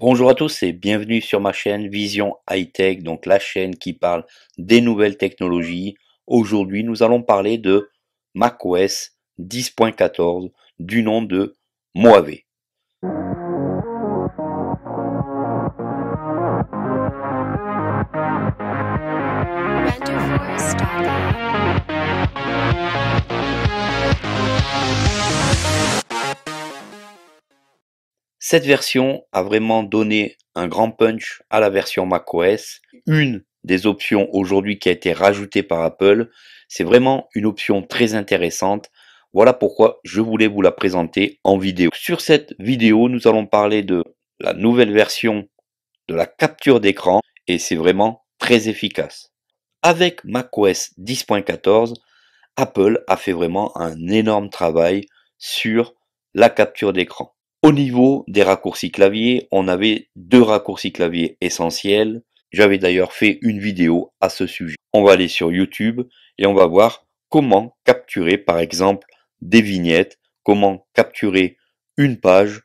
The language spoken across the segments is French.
Bonjour à tous et bienvenue sur ma chaîne Vision Hightech, Tech, donc la chaîne qui parle des nouvelles technologies. Aujourd'hui, nous allons parler de macOS 10.14 du nom de Mojave. Cette version a vraiment donné un grand punch à la version macOS. Une des options aujourd'hui qui a été rajoutée par Apple, c'est vraiment une option très intéressante. Voilà pourquoi je voulais vous la présenter en vidéo. Sur cette vidéo, nous allons parler de la nouvelle version de la capture d'écran et c'est vraiment très efficace. Avec macOS 10.14, Apple a fait vraiment un énorme travail sur la capture d'écran. Au niveau des raccourcis clavier, on avait deux raccourcis clavier essentiels. J'avais d'ailleurs fait une vidéo à ce sujet. On va aller sur YouTube et on va voir comment capturer par exemple des vignettes, comment capturer une page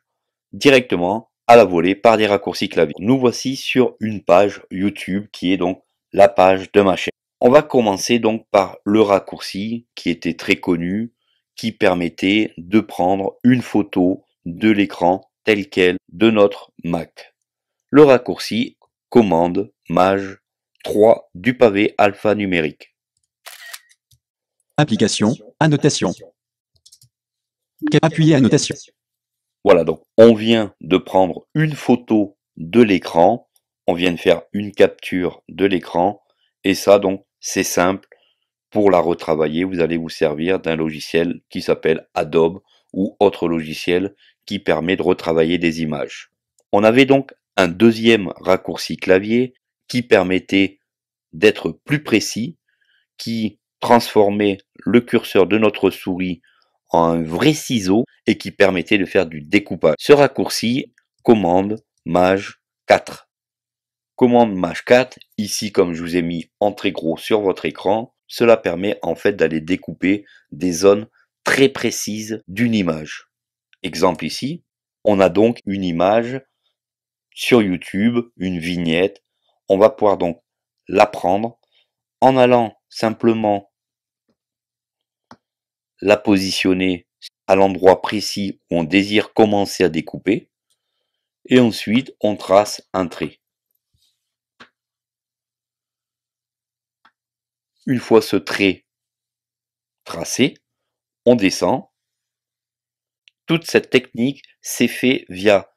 directement à la volée par des raccourcis clavier. Nous voici sur une page YouTube qui est donc la page de ma chaîne. On va commencer donc par le raccourci qui était très connu, qui permettait de prendre une photo de l'écran tel quel de notre Mac. Le raccourci commande maj 3 du pavé alpha numérique. Application, annotation. Appuyez annotation. Voilà, donc on vient de prendre une photo de l'écran, on vient de faire une capture de l'écran, et ça donc c'est simple. Pour la retravailler, vous allez vous servir d'un logiciel qui s'appelle Adobe ou autre logiciel qui permet de retravailler des images. On avait donc un deuxième raccourci clavier qui permettait d'être plus précis, qui transformait le curseur de notre souris en un vrai ciseau et qui permettait de faire du découpage. Ce raccourci commande maj 4. Commande maj 4, ici comme je vous ai mis en très gros sur votre écran, cela permet en fait d'aller découper des zones très précises d'une image. Exemple ici, on a donc une image sur YouTube, une vignette. On va pouvoir donc la prendre en allant simplement la positionner à l'endroit précis où on désire commencer à découper. Et ensuite, on trace un trait. Une fois ce trait tracé, on descend toute cette technique s'est fait via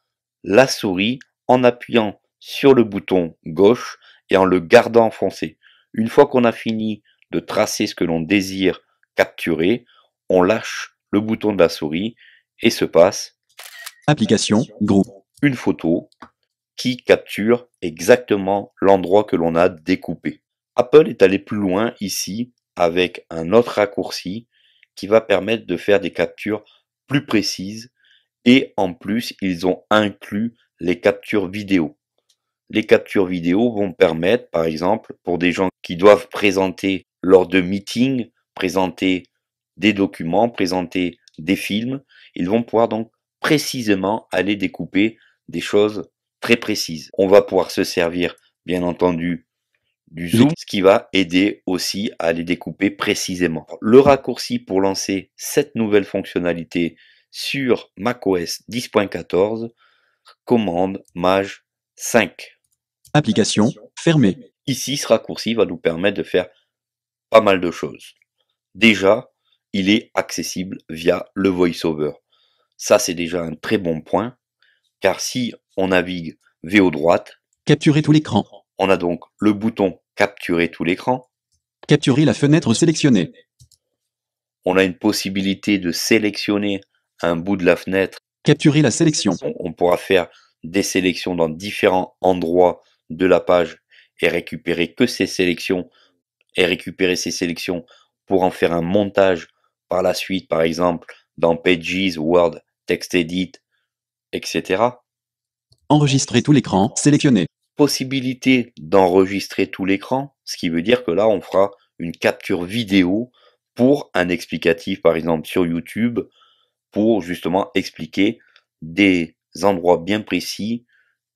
la souris en appuyant sur le bouton gauche et en le gardant enfoncé. Une fois qu'on a fini de tracer ce que l'on désire capturer, on lâche le bouton de la souris et se passe application groupe une photo qui capture exactement l'endroit que l'on a découpé. Apple est allé plus loin ici avec un autre raccourci qui va permettre de faire des captures plus précises et en plus ils ont inclus les captures vidéo. Les captures vidéo vont permettre par exemple pour des gens qui doivent présenter lors de meetings, présenter des documents, présenter des films, ils vont pouvoir donc précisément aller découper des choses très précises. On va pouvoir se servir bien entendu du zoom, ce qui va aider aussi à les découper précisément. Le raccourci pour lancer cette nouvelle fonctionnalité sur macOS 10.14, commande maj 5. Application fermée. Ici, ce raccourci va nous permettre de faire pas mal de choses. Déjà, il est accessible via le VoiceOver. Ça, c'est déjà un très bon point, car si on navigue VO droite, capturer tout l'écran. On a donc le bouton Capturer tout l'écran. Capturer la fenêtre sélectionnée. On a une possibilité de sélectionner un bout de la fenêtre. Capturer la sélection. On pourra faire des sélections dans différents endroits de la page et récupérer que ces sélections et récupérer ces sélections pour en faire un montage par la suite, par exemple dans Pages, Word, TextEdit, etc. Enregistrer tout l'écran, sélectionner possibilité d'enregistrer tout l'écran, ce qui veut dire que là, on fera une capture vidéo pour un explicatif, par exemple sur YouTube, pour justement expliquer des endroits bien précis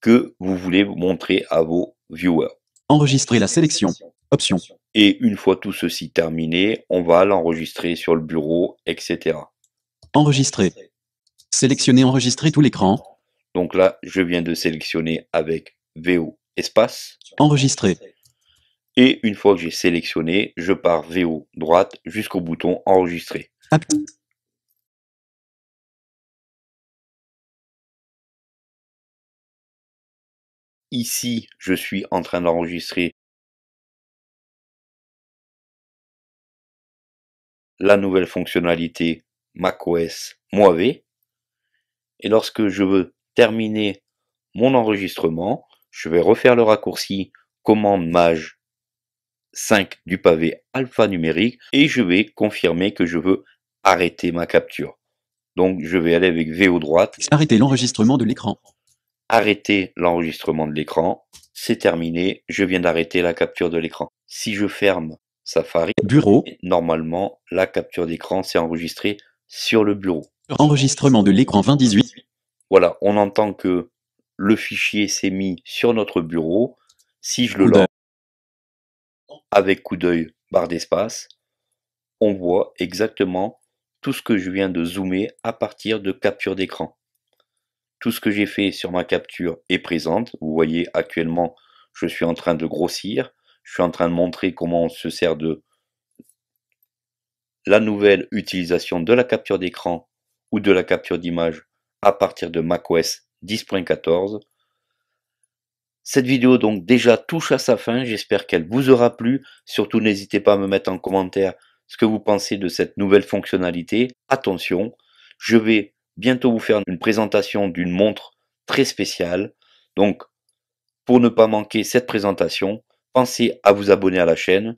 que vous voulez montrer à vos viewers. Enregistrer la sélection. Option. Et une fois tout ceci terminé, on va l'enregistrer sur le bureau, etc. Enregistrer. Sélectionner, enregistrer tout l'écran. Donc là, je viens de sélectionner avec VO espace enregistrer. Et une fois que j'ai sélectionné, je pars VO droite jusqu'au bouton enregistrer. Ici, je suis en train d'enregistrer la nouvelle fonctionnalité macOS v Et lorsque je veux terminer mon enregistrement, je vais refaire le raccourci commande mage 5 du pavé alphanumérique et je vais confirmer que je veux arrêter ma capture. Donc je vais aller avec V au droite. Arrêter l'enregistrement de l'écran. Arrêter l'enregistrement de l'écran. C'est terminé. Je viens d'arrêter la capture de l'écran. Si je ferme Safari, bureau. Normalement, la capture d'écran s'est enregistrée sur le bureau. Enregistrement de l'écran 2018. Voilà, on entend que le fichier s'est mis sur notre bureau. Si je le lance avec coup d'œil barre d'espace, on voit exactement tout ce que je viens de zoomer à partir de capture d'écran. Tout ce que j'ai fait sur ma capture est présente. Vous voyez actuellement, je suis en train de grossir. Je suis en train de montrer comment on se sert de la nouvelle utilisation de la capture d'écran ou de la capture d'image à partir de macOS 10.14. Cette vidéo donc déjà touche à sa fin, j'espère qu'elle vous aura plu, surtout n'hésitez pas à me mettre en commentaire ce que vous pensez de cette nouvelle fonctionnalité. Attention, je vais bientôt vous faire une présentation d'une montre très spéciale, donc pour ne pas manquer cette présentation, pensez à vous abonner à la chaîne.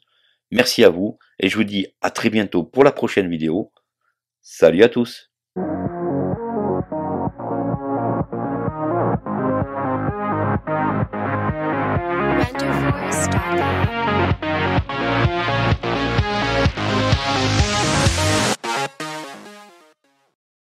Merci à vous et je vous dis à très bientôt pour la prochaine vidéo. Salut à tous